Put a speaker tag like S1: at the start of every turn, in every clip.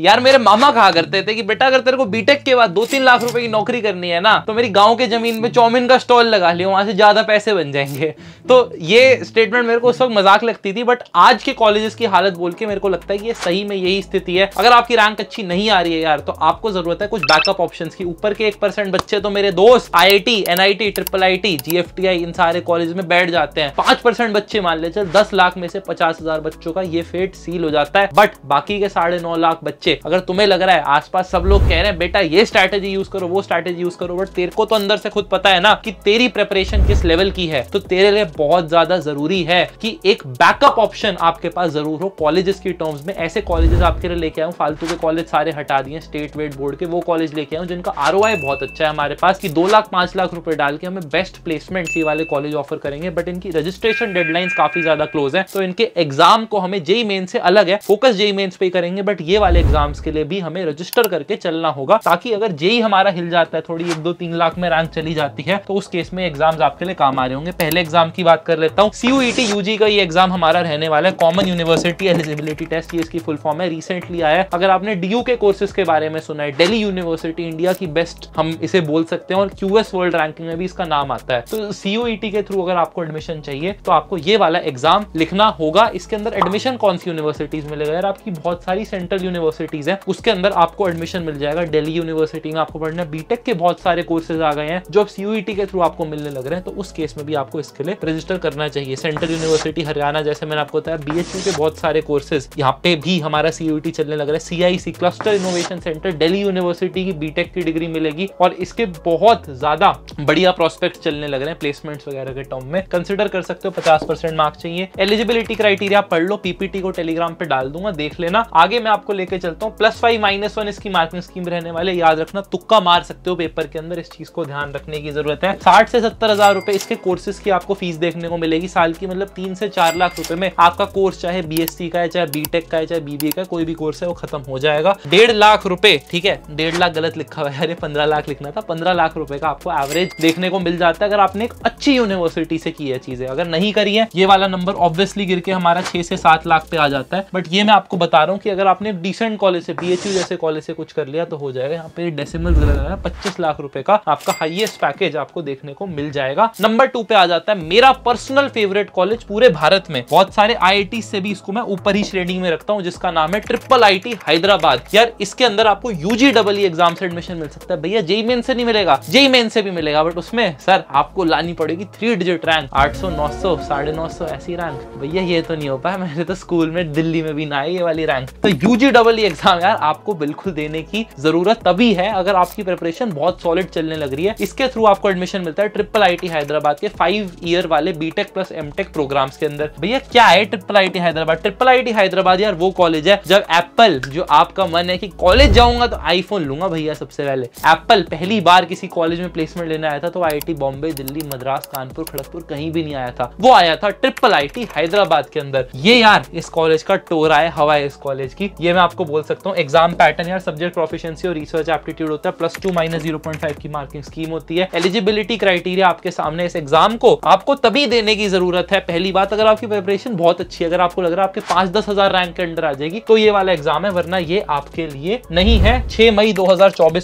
S1: यार मेरे मामा कहा करते थे कि बेटा अगर तेरे को बीटेक के बाद दो तीन लाख रुपए की नौकरी करनी है ना तो मेरी गांव के जमीन में चौमिन का स्टॉल लगा लिया वहां से ज्यादा पैसे बन जाएंगे तो ये स्टेटमेंट मेरे को उस वक्त मजाक लगती थी बट आज के कॉलेजेस की हालत बोल के मेरे को लगता है कि ये सही में यही स्थिति है अगर आपकी रैंक अच्छी नहीं आ रही है यार तो आपको जरूरत है कुछ बैकअप ऑप्शन की ऊपर के एक बच्चे तो मेरे दोस्त I I T triple I T G F T I इन सारे कॉलेज में बैठ जाते हैं पांच परसेंट बच्चे मान ले चल दस लाख में से पचास हजार बच्चों का ये फेट सील हो जाता है बट बाकी के साढ़े नौ लाख बच्चे पीछे अगर तुम्हें लग रहा है आसपास सब लोग कह रहे हैं बेटा ये स्ट्रैटेजी यूज करो वो स्ट्रैटेजी यूज करो बट तेरे को तो अंदर से खुद पता है ना कि तेरी प्रेपरेशन किस लेवल की है तो तेरे लिए बहुत ज्यादा जरूरी है कि एक बैकअप ऑप्शन आपके पास जरूर हो कॉलेजेस की टर्म्स में ऐसे कॉलेजेस आपके लिए लेके आऊँ फालतू के कॉलेज सारे हटा दिए स्टेट वेट बोर्ड के वो कॉलेज लेके आऊँ जिनका आर बहुत अच्छा है हमारे पास कि दो लाख पांच लाख रुपए डाल के हमें बेस्ट प्लेसमेंट ये वाले कॉलेज ऑफर करेंगे बट इनकी रजिस्ट्रेशन डेडलाइंस काफी ज्यादा क्लोज है तो इनके एग्जाम को हमें जेई मेन से अलग है फोकस जेई मेन्स पे करेंगे बट ये वाले एग्जाम एग्जाम्स के लिए भी हमें रजिस्टर करके चलना होगा ताकि अगर जेई e हमारा हिल जाता है थोड़ी एक दो तीन लाख में रैंक चली जाती है तो उस केस में एग्जाम आपके लिए काम आ रहे होंगे पहले एग्जाम की बात कर लेता हूँ सीयूटी यूजी e का ये एग्जाम हमारा रहने वाला है कॉमन यूनिवर्सिटी एलिजिबिलिटी टेस्ट ये इसकी फुल फॉर्म है रिसेंटली आया है अगर आपने डी के कोर्सेज के बारे में सुना है डेली यूनिवर्सिटी इंडिया की बेस्ट हम इसे बोल सकते हैं और क्यूएस वर्ल्ड रैंकिंग में भी इसका नाम आता है तो सीयूईटी e के थ्रू अगर आपको एडमिशन चाहिए तो आपको ये वाला एग्जाम लिखना होगा इसके अंदर एडमिशन कौन सी यूनिवर्सिटीज मिलेगा यार आपकी बहुत सारी सेंट्रल यूनिवर्सिटी यूनिवर्सिटीज हैं उसके अंदर आपको एडमिशन मिल जाएगा दिल्ली यूनिवर्सिटी में आपको पढ़ना बीटेक के बहुत सारे कोर्सेज आ गए हैं जो अब सीयूईटी e के थ्रू आपको मिलने लग रहे हैं तो उस केस में भी आपको इसके लिए रजिस्टर करना चाहिए सेंट्रल यूनिवर्सिटी हरियाणा जैसे मैंने आपको बताया बी के बहुत सारे कोर्सेज यहाँ पे भी हमारा सीयूईटी e चलने लग रहा है CIC cluster innovation centre Delhi university की बीटेक की डिग्री मिलेगी और इसके बहुत ज्यादा बढ़िया प्रोस्पेक्ट चलने लग रहे हैं प्लेसमेंट्स वगैरह के टर्म में कंसिडर कर सकते हो पचास परसेंट मार्क्स चाहिए एलिजिबिलिटी क्राइटेरिया पढ़ लो पीपीटी को टेलीग्राम पे डाल दूंगा देख लेना आगे मैं आपको लेके चल चलता हूँ प्लस फाइव माइनस वन इसकी मार्किंग स्कीम रहने वाले याद रखना तुक्का मार सकते हो पेपर के अंदर इस चीज को ध्यान रखने की जरूरत है साठ से सत्तर हजार रुपए इसके कोर्सेज की आपको फीस देखने को मिलेगी साल की मतलब तीन से चार लाख रुपए में आपका कोर्स चाहे बीएससी का है चाहे बी का है चाहे बीबीए का कोई भी कोर्स है वो खत्म हो जाएगा डेढ़ लाख रुपए ठीक है डेढ़ लाख गलत लिखा हुआ है अरे पंद्रह लाख लिखना था पंद्रह लाख रुपए का आपको एवरेज देखने को मिल जाता है अगर आपने एक अच्छी यूनिवर्सिटी से की है चीजें अगर नहीं करी है ये वाला नंबर ऑब्वियसली गिर के हमारा छह से सात लाख पे आ जाता है बट ये मैं आपको बता रहा हूँ कि अगर आपने डिसेंट कॉलेज से बी जैसे कॉलेज से कुछ कर लिया तो हो जाएगा यहाँ पे डेसिमल पच्चीस लाख रुपए का आपका हाइएस्ट पैकेज आपको देखने को मिल जाएगा नंबर टू पे आ जाता है मेरा पर्सनल फेवरेट कॉलेज पूरे भारत में बहुत सारे आई से भी इसको मैं ऊपर ही श्रेणी में रखता हूँ जिसका नाम है ट्रिपल आई हैदराबाद यार इसके अंदर आपको यूजी डबल एग्जाम से एडमिशन मिल सकता है भैया जेई मेन से नहीं मिलेगा जेई मेन से भी मिलेगा बट उसमें सर आपको लानी पड़ेगी थ्री डिजिट रैंक आठ सौ नौ सौ साढ़े नौ सौ ऐसी रैंक भैया ये तो नहीं हो पाया मेरे तो स्कूल में दिल्ली में भी ना ये वाली रैंक तो यूजी डबल एग्जाम यार आपको बिल्कुल देने की जरूरत तभी है अगर आपकी प्रिपरेशन बहुत सॉलिड चलने लग रही है इसके थ्रू आपको एडमिशन मिलता है ट्रिपल आई हैदराबाद के फाइव ईयर वाले बीटेक प्लस एमटेक प्रोग्राम्स के अंदर भैया क्या है triple I Hyderabad triple I Hyderabad यार वो कॉलेज है जब एप्पल जो आपका मन है कि कॉलेज जाऊंगा तो आईफोन लूंगा भैया सबसे पहले एप्पल पहली बार किसी कॉलेज में प्लेसमेंट लेने आया था तो आई बॉम्बे दिल्ली मद्रास कानपुर खड़गपुर कहीं भी नहीं आया था वो आया था ट्रिपल आई हैदराबाद के अंदर ये यार इस कॉलेज का टोरा है हवा है इस कॉलेज की ये मैं आपको बोल बोल सकता हूँ एग्जाम पैटर्न यार सब्जेक्ट प्रोफिशियंसी और रिसर्च एप्टीट्यूड होता है plus two minus zero point five की मार्किंग स्कीम होती है एलिजिबिलिटी क्राइटेरिया आपके सामने इस एग्जाम को आपको तभी देने की जरूरत है पहली बात अगर आपकी प्रिपरेशन बहुत अच्छी है अगर आपको लग रहा है आपके पांच दस हजार रैंक के अंडर आ जाएगी तो ये वाला एग्जाम है वरना ये आपके लिए नहीं है छह मई दो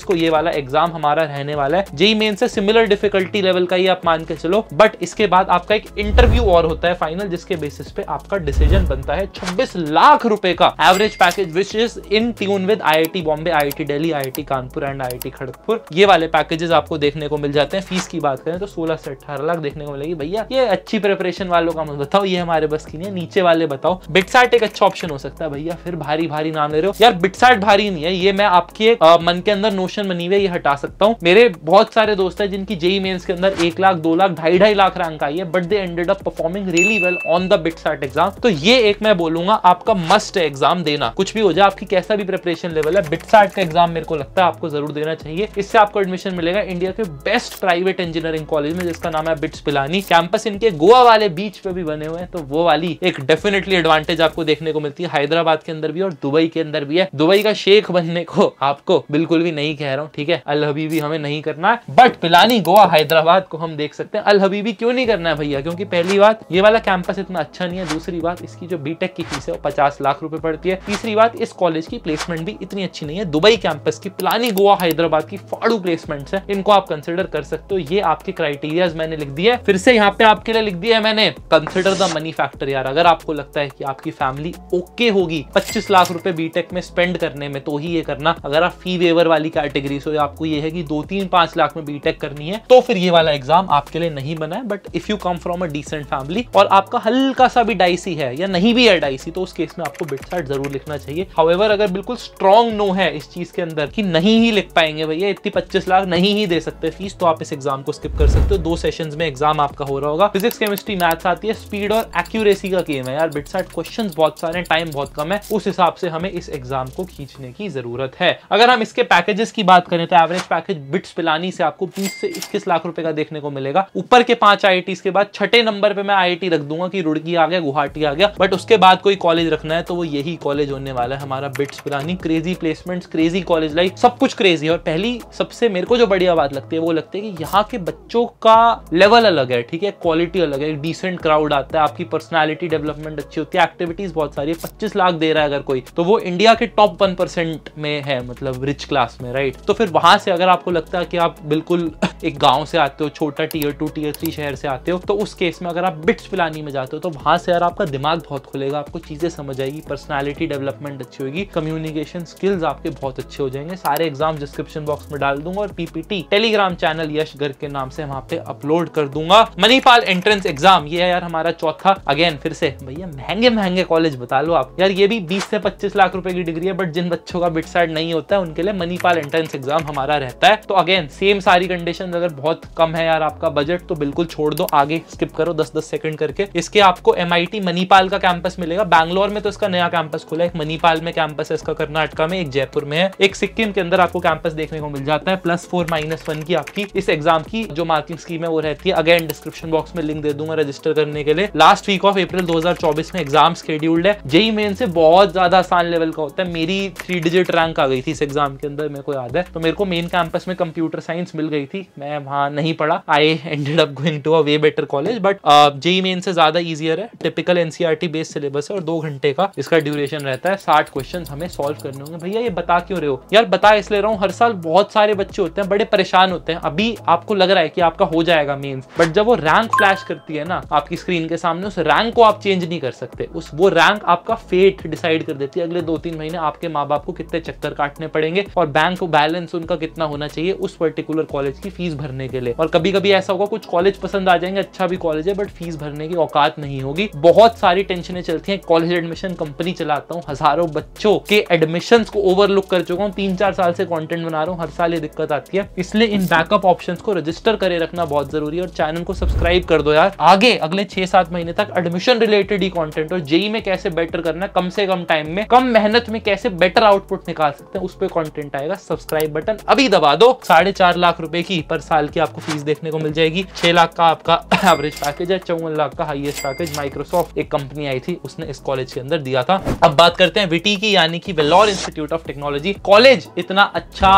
S1: को ये वाला एग्जाम हमारा रहने वाला है जेई मेन से सिमिलर डिफिकल्टी लेवल का ही आप मान के चलो बट इसके बाद आपका एक इंटरव्यू और होता है फाइनल जिसके बेसिस पे आपका डिसीजन बनता है छब्बीस लाख रुपए का average package which is in tune with I Bombay I Delhi I Kanpur and I Kharagpur ये वाले पैकेजेस आपको देखने को मिल जाते हैं फीस की बात करें तो सोलह से अठारह लाख देखने को मिलेगी भैया ये अच्छी प्रिपरेशन वालों का मत बताओ ये हमारे बस की नहीं है नीचे वाले बताओ बिटसाट एक अच्छा ऑप्शन हो सकता है भैया फिर भारी भारी नाम ले रहे हो यार बिटसाट भारी नहीं है ये मैं आपके मन के अंदर नोशन बनी हुई ये हटा सकता हूँ मेरे बहुत सारे दोस्त है जिनकी जेई मेन्स के अंदर एक लाख दो लाख ढाई ढाई लाख रैंक आई है but they ended up performing really well on the BITSAT exam तो ये एक मैं बोलूंगा आपका मस्ट एग्जाम देना कुछ भी हो जाए आपकी कैसा भी प्रिपरेशन लेवल है बिटसाट का एग्जाम मेरे को लगता है आपको जरूर देना चाहिए इससे आपको एडमिशन मिलेगा इंडिया के बेस्ट प्राइवेट इंजीनियरिंग कॉलेज में जिसका नाम है बिट्स पिलानी कैंपस इनके गोवा वाले बीच पे भी बने हुए हैं तो वो वाली एक डेफिनेटली एडवांटेज आपको देखने को मिलती है हैदराबाद के अंदर भी और दुबई के अंदर भी है दुबई का शेख बनने को आपको बिल्कुल भी नहीं कह रहा हूँ ठीक है अल हबीबी हमें नहीं करना है बट पिलानी गोवा हैदराबाद को हम देख सकते हैं अल हबीबी क्यों नहीं करना है भैया क्योंकि पहली बात ये वाला कैंपस इतना अच्छा नहीं है दूसरी बात इसकी जो बीटेक की फीस है वो पचास लाख रुपए पड़ती है तीसरी बात इस कॉलेज कॉलेज की प्लेसमेंट भी इतनी अच्छी नहीं है दुबई कैंपस की पुलानी गोवा हैदराबाद की फाड़ू प्लेसमेंट है इनको आप कंसिडर कर सकते हो ये आपके क्राइटेरियाज मैंने लिख दिया है फिर से यहाँ पे आपके लिए लिख दिया है मैंने कंसिडर द मनी फैक्टर यार अगर आपको लगता है कि आपकी फैमिली ओके होगी पच्चीस लाख रुपए बीटेक में स्पेंड करने में तो ही ये करना अगर आप फी वेवर वाली कैटेगरी से आपको ये है कि दो तीन पांच लाख में बीटेक करनी है तो फिर ये वाला एग्जाम आपके लिए नहीं बना है but if you come from a decent family और आपका हल्का सा भी डाइसी है या नहीं भी है डाइसी तो उस केस में आपको बिटसाइट जरूर लिखना चाहिए हाउ कस्टमर अगर बिल्कुल स्ट्रॉन्ग नो है इस चीज के अंदर कि नहीं ही लिख पाएंगे भैया इतनी पच्चीस लाख नहीं ही दे सकते फीस तो आप इस एग्जाम को स्किप कर सकते हो दो सेशन में एग्जाम आपका हो रहा होगा फिजिक्स केमिस्ट्री मैथ्स आती है स्पीड और एक्यूरेसी का गेम है यार बिट साइड क्वेश्चन बहुत सारे टाइम बहुत कम है उस हिसाब से हमें इस एग्जाम को खींचने की जरूरत है अगर हम इसके पैकेजेस की बात करें तो एवरेज पैकेज बिट्स पिलानी से आपको बीस से इक्कीस लाख रुपए का देखने को मिलेगा ऊपर के पांच आई के बाद छठे नंबर पे मैं आई रख दूंगा कि रुड़की आ गया गुवाहाटी आ गया बट उसके बाद कोई कॉलेज रखना है तो वो यही कॉलेज होने वाला है हमारा हैबिट्स पुरानी crazy placements crazy college life सब कुछ क्रेजी है और पहली सबसे मेरे को जो बढ़िया बात लगती है वो लगती है कि यहाँ के बच्चों का लेवल अलग है ठीक है क्वालिटी अलग है डिसेंट क्राउड आता है आपकी पर्सनैलिटी डेवलपमेंट अच्छी होती है एक्टिविटीज बहुत सारी है पच्चीस लाख दे रहा है अगर कोई तो वो इंडिया के टॉप वन परसेंट में है मतलब रिच क्लास में राइट तो फिर वहां से अगर आपको लगता है कि आप बिल्कुल एक गांव से आते हो छोटा टीयर टू टीयर थ्री शहर से आते हो तो उस केस में अगर आप बिट्स पिलानी में जाते हो तो वहां से यार आपका दिमाग बहुत खुलेगा आपको चीजें समझ आएगी पर्सनैलिटी डेवलपमेंट अच्छी होगी कम्युनिकेशन स्किल्स आपके बहुत अच्छे हो जाएंगे सारे एग्जाम डिस्क्रिप्शन बॉक्स में डाल दूंगा और PPT Telegram channel Yash Garg के नाम से वहां पे अपलोड कर दूंगा मणिपाल एंट्रेंस एग्जाम ये यार हमारा चौथा अगेन फिर से भैया महंगे महंगे कॉलेज बता लो आप यार ये भी बीस से पच्चीस लाख रुपए की डिग्री है बट जिन बच्चों का बिट साइड नहीं होता है उनके लिए मणिपाल एंट्रेंस एग्जाम हमारा रहता है तो अगेन सेम सारी कंडीशन अगर बहुत कम है यार आपका बजट तो बिल्कुल छोड़ दो आगे स्किप करो दस दस सेकंड करके इसके आपको एम मणिपाल का कैंपस मिलेगा बैंगलोर में तो इसका नया कैंपस खुला है मणिपाल में कैंपस कैंपस है इसका कर्नाटका में एक जयपुर में है एक सिक्किम के अंदर आपको कैंपस देखने को मिल जाता है प्लस फोर माइनस वन की आपकी इस एग्जाम की जो मार्किंग स्कीम है वो रहती है अगेन डिस्क्रिप्शन बॉक्स में लिंक दे दूंगा रजिस्टर करने के लिए लास्ट वीक ऑफ अप्रैल 2024 में एग्जाम शेड्यूल्ड है जेई मेन से बहुत ज्यादा आसान लेवल का होता है मेरी थ्री डिजिट रैंक आ गई थी इस एग्जाम के अंदर मेरे को याद है तो मेरे को मेन कैंपस में कंप्यूटर साइंस मिल गई थी मैं वहां नहीं पढ़ा I ended up going to a way better college but JEE main से ज्यादा ईजियर है टिपिकल एनसीआरटी बेस्ड सिलेबस है और दो घंटे का इसका ड्यूरेशन रहता है साठ क्वेश्चन हमें सॉल्व करने होंगे भैया ये बता क्यों रहे हो यार बता इसलिए रहा हूँ हर साल बहुत सारे बच्चे होते हैं बड़े परेशान होते हैं अभी आपको लग रहा है कि आपका हो जाएगा मेन्स बट जब वो रैंक फ्लैश करती है ना आपकी स्क्रीन के सामने उस रैंक को आप चेंज नहीं कर सकते उस वो रैंक आपका फेट डिसाइड कर देती है अगले दो तीन महीने आपके माँ बाप को कितने चक्कर काटने पड़ेंगे और बैंक बैलेंस उनका कितना होना चाहिए उस पर्टिकुलर कॉलेज की फीस भरने के लिए और कभी कभी ऐसा होगा कुछ कॉलेज पसंद आ जाएंगे अच्छा भी कॉलेज है बट फीस भरने की औकात नहीं होगी बहुत सारी टेंशनें चलती हैं कॉलेज एडमिशन कंपनी चलाता हूँ हजारों बच्चों के एडमिशन को ओवरलुक कर चुका हूँ तीन चार साल से कॉन्टेंट बना रहा हूँ हर साल ये दिक्कत आती है इसलिए इन बैकअप ऑप्शन को रजिस्टर करे रखना बहुत जरूरी है और चैनल को सब्सक्राइब कर दो यार आगे अगले छह सात महीने तक एडमिशन रिलेटेड ही कॉन्टेंट और जेई में कैसे बेटर करना कम से कम टाइम में कम मेहनत में कैसे बेटर आउटपुट निकाल सकते हैं उस पर कॉन्टेंट आएगा सब्सक्राइब बटन अभी दबा दो साढ़े चार लाख रुपए की पर साल की आपको फीस देखने को मिल जाएगी छह लाख का आपका एवरेज पैकेज है चौवन लाख का हाईएस्ट पैकेज माइक्रोसॉफ्ट एक कंपनी आई थी उसने इस कॉलेज के अंदर दिया था अब बात करते हैं विटी की यानी कि Vellore institute of technology college इतना अच्छा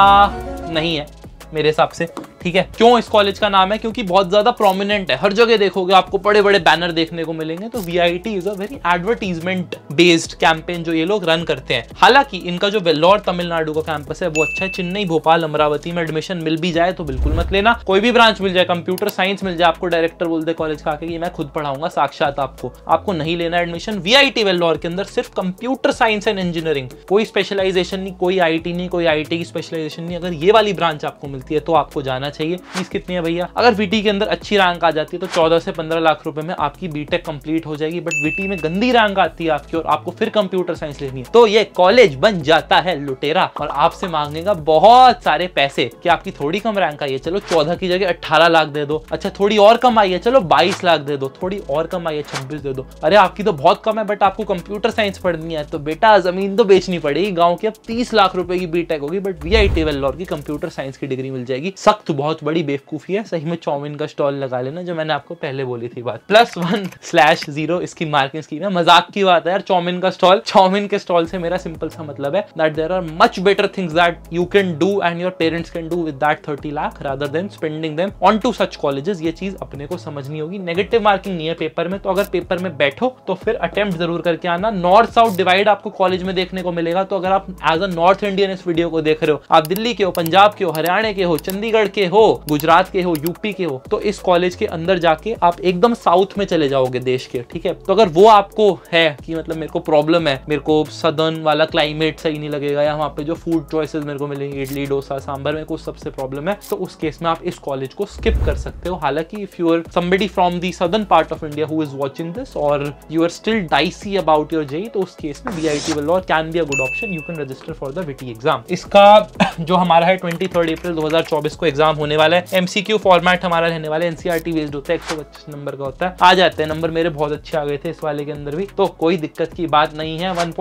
S1: नहीं है मेरे हिसाब से ठीक है क्यों इस कॉलेज का नाम है क्योंकि बहुत ज्यादा प्रोमिनेंट है हर जगह देखोगे आपको बड़े बड़े बैनर देखने को मिलेंगे तो V I T is a very advertisement based campaign जो ये लोग रन करते हैं हालांकि इनका जो वेल्लोर तमिलनाडु का कैंपस है वो अच्छा है चेन्नई भोपाल अमरावती में एडमिशन मिल भी जाए तो बिल्कुल मत लेना कोई भी ब्रांच मिल जाए कंप्यूटर साइंस मिल जाए आपको डायरेक्टर बोलते कॉलेज का आके मैं खुद पढ़ाऊंगा साक्षात आपको आपको नहीं लेना admission V I T Vellore के अंदर सिर्फ कंप्यूटर साइंस एंड इंजीनियरिंग कोई स्पेशलाइजेशन नहीं कोई आई टी नहीं कोई आई टी की स्पेशलाइजेशन नहीं अगर ये वाली ब्रांच आपको मिल मिलती है तो आपको जाना चाहिए फीस कितनी है भैया अगर वीटी के अंदर अच्छी रैंक आ जाती है तो चौदह से पंद्रह लाख रुपए में आपकी बीटेक कंप्लीट हो जाएगी बट वीटी में गंदी रैंक आती है आपकी और आपको फिर कंप्यूटर साइंस लेनी है तो ये कॉलेज बन जाता है लुटेरा और आपसे मांगेगा बहुत सारे पैसे की आपकी थोड़ी कम रैंक आई है चलो चौदह की जगह अट्ठारह लाख दे दो अच्छा थोड़ी और कम आई है चलो बाईस लाख दे दो थोड़ी और कम आई है छब्बीस दे दो अरे आपकी तो बहुत कम है बट आपको कंप्यूटर साइंस पढ़नी है तो बेटा जमीन तो बेचनी पड़ेगी गाँव की अब तीस लाख रुपए की बीटेक होगी बट वी आई टी की कंप्यूटर साइंस की डिग्री नहीं मिल जाएगी सख्त बहुत बड़ी बेवकूफ़ी है सही में चौमिन का स्टॉल लगा लेना जो मैंने आपको पहले बोली थी बात प्लस वन स्लैश जीरो इसकी मार्किंग स्कीम है मजाक की बात है यार चौमिन का स्टॉल चौमिन के स्टॉल से मेरा सिंपल सा मतलब है that there are much better things that you can do and your parents can do with that thirty lakh rather than spending them on to such colleges ये चीज अपने को समझनी होगी नेगेटिव मार्किंग नहीं है पेपर में तो अगर पेपर में बैठो तो फिर अटेम्प्ट जरूर करके आना नॉर्थ साउथ डिवाइड आपको कॉलेज में देखने को मिलेगा तो अगर आप एज अ नॉर्थ इंडियन इस वीडियो को देख रहे हो आप दिल्ली के हो पंजाब के हो हरियाणा के हो चंडीगढ़ के हो गुजरात के हो यूपी के हो तो इस कॉलेज के अंदर जाके आप एकदम साउथ में चले जाओगे देश के ठीक है तो अगर वो आपको है कि मतलब मेरे को प्रॉब्लम है मेरे को सदन वाला क्लाइमेट सही नहीं लगेगा या वहाँ पे जो फूड चॉइसेस मेरे को मिलेंगे इडली डोसा सांभर मेरे को सबसे प्रॉब्लम है तो उस केस में आप इस कॉलेज को स्किप कर सकते हो हालांकि if you are somebody from the southern part of India who is watching this और you are still dicey about your JEE तो उस केस में B I T can be a good option you can register for the VIT exam इसका जो हमारा है twenty April दो 2024 को एग्जाम होने वाला है एमसीक्यू फॉर्मेट हमारा रहने वाला है एनसीआरटी बेस्ड e होता है एक नंबर का होता है आ जाते हैं नंबर मेरे बहुत अच्छे आ गए थे इस वाले के अंदर भी तो कोई दिक्कत की बात नहीं है वन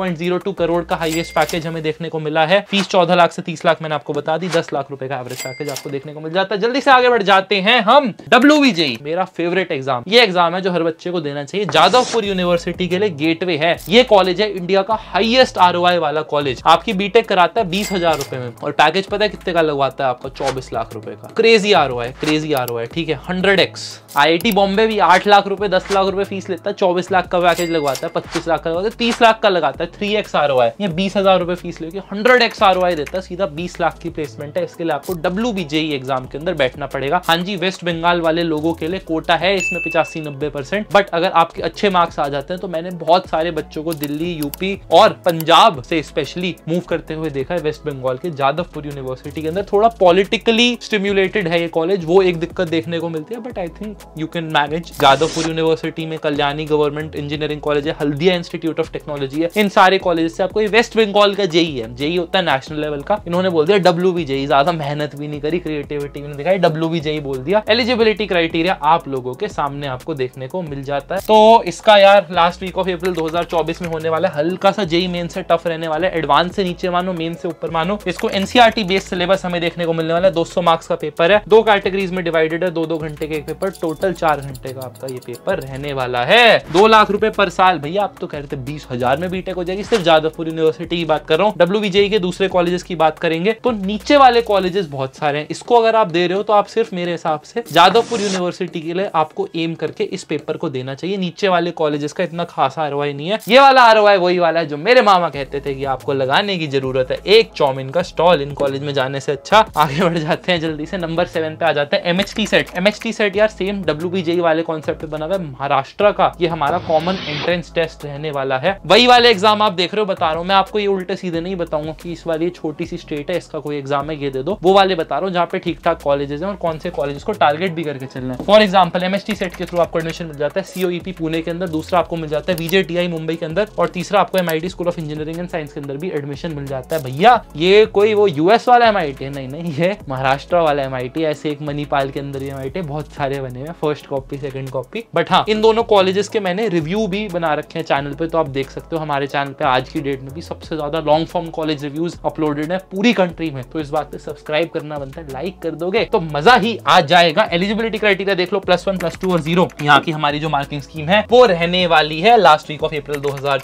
S1: करोड़ का हाइएस्ट पैकेज हमें देखने को मिला है फीस चौदह लाख से तीस लाख मैंने आपको बता दी दस लाख रुपए का एवरेज पैकेज आपको देखने को मिल जाता है जल्दी से आगे बढ़ जाते हैं हम डब्ल्यू मेरा फेवरेट एग्जाम ये एग्जाम है जो हर बच्चे को देना चाहिए जादवपुर यूनिवर्सिटी के लिए गेटवे है ये कॉलेज है इंडिया का हाइएस्ट आर वाला कॉलेज आपकी बीटेक कराता है बीस हजार रुपए में और पैकेज पता है कितने का लगवाता है आपको चौबीस लाख रुपए का क्रेजी आर है क्रेजी आर है ठीक है हंड्रेड एक्स आई बॉम्बे भी आठ लाख रुपए दस लाख रुपए फीस लेता है चौबीस लाख का पैकेज लगवाता है 25 लाख का लगवाता है तीस लाख का लगाता है थ्री एक्स आर है या बीस हजार रुपए फीस लेके हंड्रेड एक्स आर देता है सीधा बीस लाख की प्लेसमेंट है इसके लिए आपको डब्ल्यू एग्जाम e के अंदर बैठना पड़ेगा हाँ जी वेस्ट बंगाल वाले लोगों के लिए कोटा है इसमें पिचासी नब्बे परसेंट बट अगर आपके अच्छे मार्क्स आ जाते हैं तो मैंने बहुत सारे बच्चों को दिल्ली यूपी और पंजाब से स्पेशली मूव करते हुए देखा है वेस्ट बंगाल के जादवपुर यूनिवर्सिटी के अंदर थोड़ा पॉलिटिक्स पॉलिटिकली स्टिम्युलेटेड है ये कॉलेज वो एक दिक्कत देखने को मिलती है but I think you can manage Jadavpur university में कल्याणी गवर्नमेंट इंजीनियरिंग कॉलेज है हल्दिया इंस्टीट्यूट ऑफ टेक्नोलॉजी है इन सारे कॉलेज से आपको वेस्ट बंगाल का जेई है जेई होता है नेशनल लेवल का इन्होंने बोल दिया डब्ल्यू बी जेई ज्यादा मेहनत भी नहीं करी क्रिएटिविटी भी दिखाई डब्ल्यू बी जेई बोल दिया एलिजिबिलिटी क्राइटेरिया आप लोगों के सामने आपको देखने को मिल जाता है तो इसका यार लास्ट वीक ऑफ अप्रैल 2024 में होने वाला है हल्का सा जेई मेन से टफ रहने वाला है एडवांस से नीचे मानो मेन से ऊपर मानो इसको एनसीआरटी बेस्ड सिलेबस हमें देखने को मिलने वाला है दो मार्क्स का पेपर है दो कैटेगरीज में डिवाइडेड है दो दो घंटे के एक पेपर टोटल चार घंटे का आपका ये पेपर रहने वाला है दो लाख रुपए पर साल भैया आप तो कह रहे थे बीस हजार में बीटेक हो जाएगी सिर्फ जादवपुर यूनिवर्सिटी की बात कर रहा हूँ डब्ल्यू e के दूसरे कॉलेजेस की बात करेंगे तो नीचे वाले कॉलेजेस बहुत सारे हैं इसको अगर आप दे रहे हो तो आप सिर्फ मेरे हिसाब से जादवपुर यूनिवर्सिटी के लिए आपको एम करके इस पेपर को देना चाहिए नीचे वाले कॉलेजेस का इतना खास आर नहीं है ये वाला आर वही वाला है जो मेरे मामा कहते थे कि आपको लगाने की जरूरत है एक चौमिन का स्टॉल इन कॉलेज में जाने से अच्छा आगे बढ़ जाते हैं जल्दी से नंबर सेवन पे आ जाता है M H T CET M H T CET यार सेम डब्ल्यू बी जेई वाले कॉन्सेप्ट पे बना हुआ है महाराष्ट्र का ये हमारा कॉमन एंट्रेंस टेस्ट रहने वाला है वही वाले एग्जाम आप देख रहे हो बता रहा हूँ मैं आपको ये उल्टे सीधे नहीं बताऊंगा कि इस वाली छोटी सी स्टेट है इसका कोई एग्जाम है ये दे दो वो वाले बता रहा हूँ जहाँ पे ठीक ठाक कॉलेजेस हैं और कौन से कॉलेज को टारगेट भी करके चलना है फॉर एग्जाम्पल एम सेट के थ्रू आपको एडमिशन मिल जाता है सीओईपी पुणे e के अंदर दूसरा आपको मिल जाता है वीजे मुंबई के अंदर और तीसरा आपको M school of engineering and science के अंदर भी एडमिशन मिल जाता है भैया ये कोई वो यूएस वाला एम नहीं नहीं ये है महाराष्ट्र वाला एम आई ऐसे एक मणिपाल के अंदर एम आई बहुत सारे बने हुए first copy second copy but हाँ इन दोनों कॉलेजेस के मैंने रिव्यू भी बना रखे हैं चैनल पे तो आप देख सकते हो हमारे चैनल पे आज की डेट में भी सबसे ज्यादा long form college reviews uploaded है पूरी कंट्री में तो इस बात पे सब्सक्राइब करना बनता है लाइक कर दोगे तो मजा ही आ जाएगा एलिजिबिलिटी क्राइटेरिया देख लो प्लस वन प्लस टू और जीरो यहाँ की हमारी जो मार्किंग स्कीम है वो रहने वाली है लास्ट वीक ऑफ अप्रैल दो हजार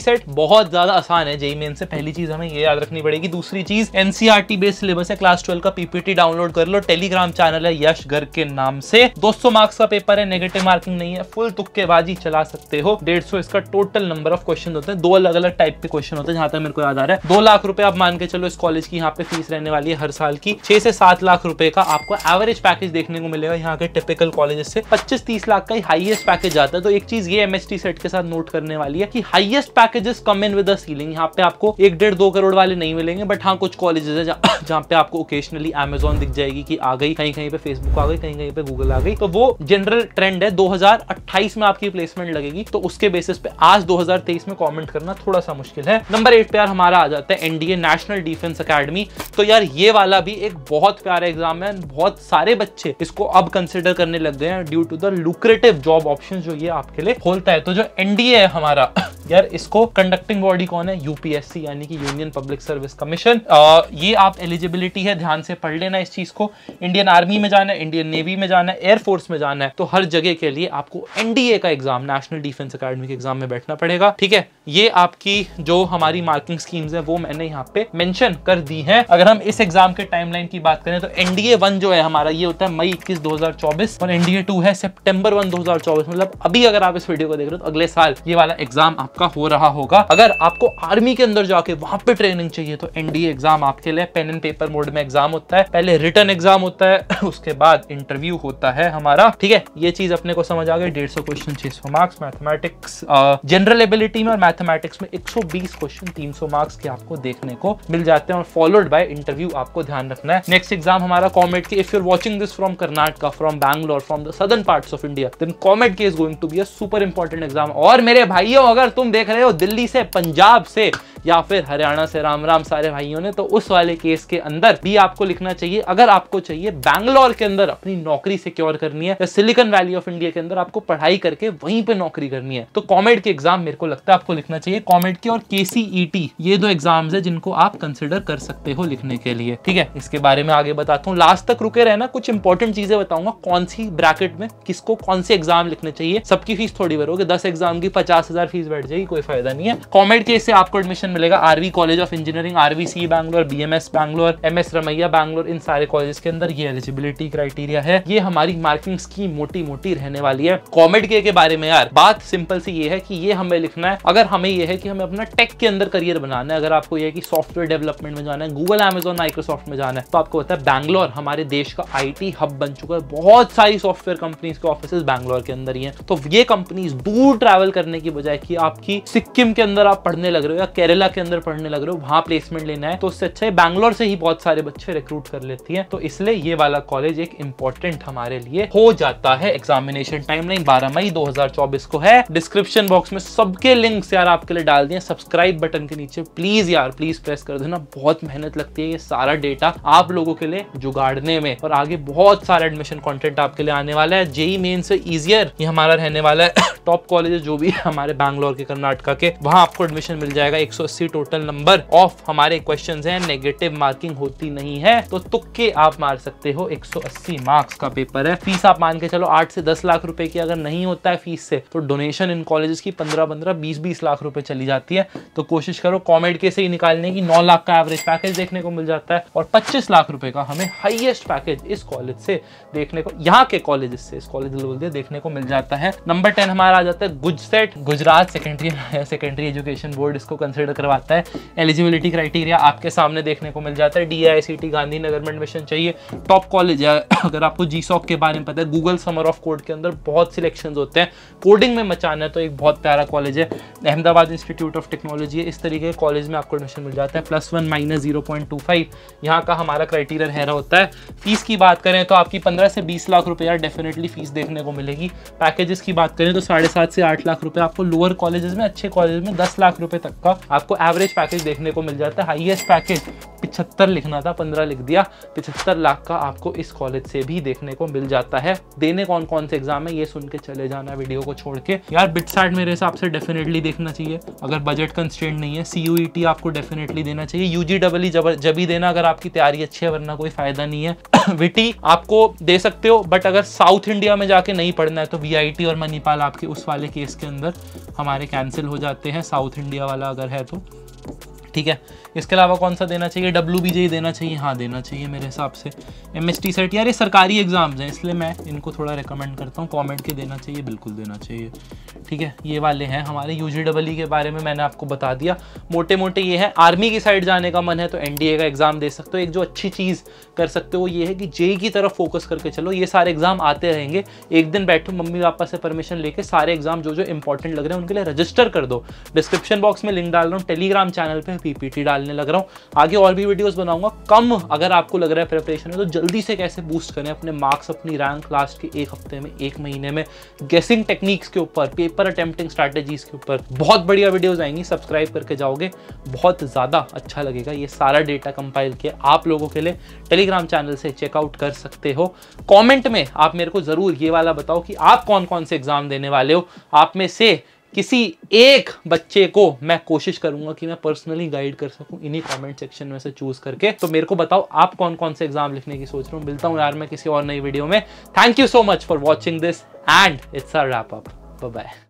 S1: सेट बहुत ज्यादा आसान है जेई मेन से पहली चीज हमें ये याद रखनी पड़ेगी दूसरी चीज एनसीआर बेस्ड सिलेबस है क्लास ट्वेल्व का पीपीटी डाउनलोड कर लो टेलीग्राम चैनल है यश घर के नाम से 200 मार्क्स का पेपर है नेगेटिव मार्किंग नहीं है फुल तुक्केबाजी चला सकते हो 150 इसका टोटल नंबर ऑफ क्वेश्चन होते हैं दो अलग अलग टाइप के क्वेश्चन होते हैं जहां तक मेरे को याद आ रहा है दो लाख रुपए आप मान के चलो इस कॉलेज की यहाँ पे फीस रहने वाली है हर साल की छह से सात लाख रुपए का आपको एवरेज पैकेज देखने को मिलेगा यहाँ के टिपिकल कॉलेज से पच्चीस तीस लाख का हाइएस्ट पैकेज आता है तो एक चीज ये एमएसटी सेट के साथ नोट करने वाली है कि highest packages come in with ceiling यहाँ पे आपको एक डेढ़ दो करोड़ वाले नहीं मिलेंगे बट हाँ कुछ कॉलेजेस है जहाँ पे आपको ओकेशनली अमेजोन दिख जाएगी कि आ गई कहीं कहीं पे फेसबुक आ गई कहीं कहीं पे गूगल आ गई तो वो जनरल ट्रेंड है 2028 में आपकी प्लेसमेंट लगेगी तो उसके बेसिस पे आज 2023 में कमेंट करना थोड़ा सा मुश्किल है नंबर एट पे यार हमारा आ जाता है एनडीए नेशनल डिफेंस अकेडमी तो यार ये वाला भी एक बहुत प्यारा एग्जाम है बहुत सारे बच्चे इसको अब कंसिडर करने लग गए हैं due to the lucrative job option जो ये आपके लिए खोलता है तो जो एनडीए है हमारा यार इसको कंडक्टिंग बॉडी कौन है यूपीएससी यानी कि यूनियन पब्लिक सर्विस कमीशन ये आप एलिजिबिलिटी है ध्यान से पढ़ लेना इस चीज़ को इंडियन आर्मी में जाना है इंडियन नेवी में जाना है एयरफोर्स में जाना है तो हर जगह के लिए आपको एनडीए का एग्जाम नेशनल डिफेंस अकेडमी के एग्जाम में बैठना पड़ेगा ठीक है ये आपकी जो हमारी मार्किंग स्कीम्स है वो मैंने यहाँ पे मेंशन कर दी है अगर हम इस एग्जाम के टाइमलाइन की बात करें तो एनडीए वन जो है हमारा ये होता है मई इक्कीस दो और एनडीए टू है सेप्टेम्बर वन दो मतलब अभी अगर आप इस वीडियो को देख रहे हो तो अगले साल ये वाला एग्जाम आपका हो रहा होगा अगर आपको आर्मी के अंदर जाके वहां पे ट्रेनिंग चाहिए तो एनडीए एग्जाम आपके लिए पेन एंड पेपर मोड में में एग्जाम होता है पहले रिटर्न एग्जाम होता है उसके बाद इंटरव्यू होता है हमारा ठीक है ये चीज अपने को समझ आ गई डेढ़ सौ क्वेश्चन छह सौ मार्क्स मैथमेटिक्स जनरल एबिलिटी में और मैथमेटिक्स में एक सौ बीस क्वेश्चन तीन सौ मार्क्स के आपको देखने को मिल जाते हैं और फॉलोड बाय इंटरव्यू आपको ध्यान रखना है नेक्स्ट एग्जाम हमारा COMEDK if you're watching this from Karnataka from Bangalore from the southern part of India then COMEDK is going to be a super important exam और मेरे भाइयों अगर तुम देख रहे हो दिल्ली से पंजाब से या फिर हरियाणा से राम राम सारे भाइयों ने तो उस वाले केस के अंदर भी आपको लिखना चाहिए अगर आपको चाहिए बैंगलोर के अंदर अपनी नौकरी सिक्योर करनी है या सिलिकन वैली ऑफ इंडिया के अंदर आपको पढ़ाई करके वहीं पर नौकरी करनी है तो कॉमेड के एग्जाम मेरे को लगता है आपको लिखना चाहिए कॉमेड के और के e ये दो एग्जाम्स है जिनको आप कंसिडर कर सकते हो लिखने के लिए ठीक है इसके बारे में आगे बताता हूँ लास्ट तक रुके रहना कुछ इंपॉर्टेंट चीजें बताऊंगा कौन सी ब्रैकेट में किसको कौन से एग्जाम लिखने चाहिए सबकी फीस थोड़ी भरोगे दस एग्जाम की पचास हजार फीस बैठ जाएगी कोई फायदा नहीं है कॉमेड के से आपको एडमिशन एडमिशन मिलेगा RV college of engineering RV C Bangalore B M S Bangalore M S Ramaiah Bangalore इन सारे कॉलेज के अंदर ये एलिजिबिलिटी क्राइटेरिया है ये हमारी मार्किंग की मोटी मोटी रहने वाली है कॉमेड के, के बारे में यार बात सिंपल सी ये है कि ये हमें लिखना है अगर हमें ये है कि हमें अपना टेक के अंदर करियर बनाना है अगर आपको ये है कि सॉफ्टवेयर डेवलपमेंट में जाना है गूगल अमेजोन माइक्रोसॉफ्ट में जाना है तो आपको पता है बैंगलोर हमारे देश का आई हब बन चुका है बहुत सारी सॉफ्टवेयर कंपनीज के ऑफिस बैंगलोर के अंदर ही है तो ये कंपनीज दूर ट्रैवल करने की बजाय कि आपकी सिक्किम के अंदर आप पढ़ने लग रहे हो या केरल केरला के अंदर पढ़ने लग रहे हो वहां प्लेसमेंट लेना है तो उससे अच्छा है बैंगलोर से ही बहुत सारे बच्चे रिक्रूट कर लेती है तो इसलिए ये वाला कॉलेज एक इंपॉर्टेंट हमारे लिए हो जाता है एग्जामिनेशन टाइम नहीं बारह मई दो को है डिस्क्रिप्शन बॉक्स में सबके लिंक यार आपके लिए डाल दिए सब्सक्राइब बटन के नीचे प्लीज यार प्लीज प्रेस कर देना बहुत मेहनत लगती है ये सारा डेटा आप लोगों के लिए जुगाड़ने में और आगे बहुत सारा एडमिशन कॉन्टेंट आपके लिए आने वाला है जेई मेन से इजियर ये हमारा रहने वाला है टॉप कॉलेज जो भी हमारे बैंगलोर के कर्नाटका के वहां आपको एडमिशन मिल जाएगा एक अस्सी टोटल नंबर ऑफ हमारे क्वेश्चन है नेगेटिव मार्किंग होती नहीं है तो तुक्के आप मार सकते हो 180 मार्क्स का पेपर है फीस आप मान के चलो आठ से दस लाख रुपए की अगर नहीं होता है फीस से तो डोनेशन इन कॉलेजेस की पंद्रह पंद्रह बीस बीस लाख रुपए चली जाती है तो कोशिश करो कॉमेड के से ही निकालने की नौ लाख का एवरेज पैकेज देखने को मिल जाता है और पच्चीस लाख रुपए का हमें हाइएस्ट पैकेज इस कॉलेज से देखने को यहाँ के कॉलेज से इस कॉलेज बोल दिया देखने को मिल जाता है नंबर टेन हमारा आ जाता है GUJCET Gujarat secondary secondary education board इसको कंसिडर करवाता है एलिजिबिलिटी क्राइटेरिया आपके सामने देखने को मिल जाता है डी गांधीनगर में एडमिशन चाहिए टॉप कॉलेज है अगर आपको जी के बारे में पता है गूगल समर ऑफ कोड के अंदर बहुत सिलेक्शन होते हैं कोडिंग में मचाना है तो एक बहुत प्यारा कॉलेज है अहमदाबाद इंस्टीट्यूट ऑफ टेक्नोलॉजी है इस तरीके के कॉलेज में आपको एडमिशन मिल जाता है plus one minus zero point two five यहाँ का हमारा क्राइटेरिया रहा होता है फीस की बात करें तो आपकी पंद्रह से बीस लाख रुपया डेफिनेटली फीस देखने को मिलेगी पैकेजेस की बात करें तो साढ़े सात से आठ लाख रुपये आपको लोअर कॉलेजेस में अच्छे कॉलेज में दस लाख रुपये तक का आपको आपको एवरेज पैकेज देखने को मिल जाता है हाईएस्ट पैकेज पिछहत्तर लिखना था पंद्रह लिख दिया पिछहत्तर लाख का आपको इस कॉलेज से भी देखने को मिल जाता है देने कौन कौन से एग्जाम है ये सुन के चले जाना वीडियो को छोड़ के यार बिटसाइड मेरे हिसाब से डेफिनेटली देखना चाहिए अगर बजट कंस्टेंट नहीं है सी e आपको डेफिनेटली देना चाहिए यू जी डबल जब जबी देना अगर आपकी तैयारी अच्छी है वरना कोई फायदा नहीं है विटी आपको दे सकते हो बट अगर साउथ इंडिया में जाके नहीं पढ़ना है तो वी और मणिपाल आपके उस वाले केस के अंदर हमारे कैंसिल हो जाते हैं साउथ इंडिया वाला अगर है तो you. ठीक है इसके अलावा कौन सा देना चाहिए डब्ल्यू बी देना चाहिए हाँ देना चाहिए मेरे हिसाब से एम एस टी सेट यार ये सरकारी एग्ज़ाम्स हैं इसलिए मैं इनको थोड़ा रिकमेंड करता हूँ कॉमेंट के देना चाहिए बिल्कुल देना चाहिए ठीक है ये वाले हैं हमारे यू जी डबल ई के बारे में मैंने आपको बता दिया मोटे मोटे ये है आर्मी की साइड जाने का मन है तो एन डी ए का एग्ज़ाम दे सकते हो एक जो अच्छी चीज़ कर सकते हो ये है कि जे की तरफ फोकस करके चलो ये सारे एग्ज़ाम आते रहेंगे एक दिन बैठो मम्मी पापा से परमिशन लेके सारे एग्ज़ाम जो जो इंपॉर्टेंट लग रहे हैं उनके लिए रजिस्टर कर दो डिस्क्रिप्शन बॉक्स में लिंक डाल रहा हूँ टेलीग्राम चैनल पर पीपीटी डालने लग रहा हूँ आगे और भी वीडियोस बनाऊंगा कम अगर आपको लग रहा है प्रिपरेशन में तो जल्दी से कैसे बूस्ट करें अपने मार्क्स अपनी रैंक लास्ट के एक हफ्ते में एक महीने में गेसिंग टेक्निक्स के ऊपर पेपर अटेम्प्टिंग स्ट्रैटेजीज के ऊपर बहुत बढ़िया वीडियोज़ आएंगी सब्सक्राइब करके जाओगे बहुत ज़्यादा अच्छा लगेगा ये सारा डेटा कंपाइल किया आप लोगों के लिए टेलीग्राम चैनल से चेकआउट कर सकते हो कॉमेंट में आप मेरे को ज़रूर ये वाला बताओ कि आप कौन कौन से एग्ज़ाम देने वाले हो आप में से किसी एक बच्चे को मैं कोशिश करूंगा कि मैं पर्सनली गाइड कर सकूं इन्हीं कमेंट सेक्शन में से चूज करके तो मेरे को बताओ आप कौन कौन से एग्जाम लिखने की सोच रहे हो मिलता हूं यार मैं किसी और नई वीडियो में thank you so much for watching this and it's a wrap up bye